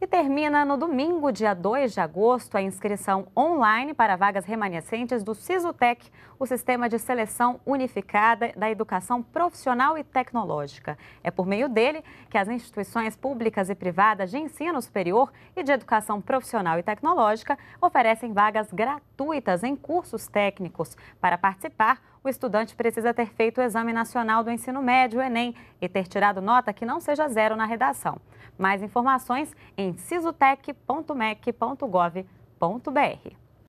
e termina no domingo, dia 2 de agosto, a inscrição online para vagas remanescentes do SISUTEC, o Sistema de Seleção Unificada da Educação Profissional e Tecnológica. É por meio dele que as instituições públicas e privadas de ensino superior e de educação profissional e tecnológica oferecem vagas gratuitas em cursos técnicos. Para participar, o estudante precisa ter feito o Exame Nacional do Ensino Médio, Enem, e ter tirado nota que não seja zero na redação. Mais informações em sisutec.mec.gov.br.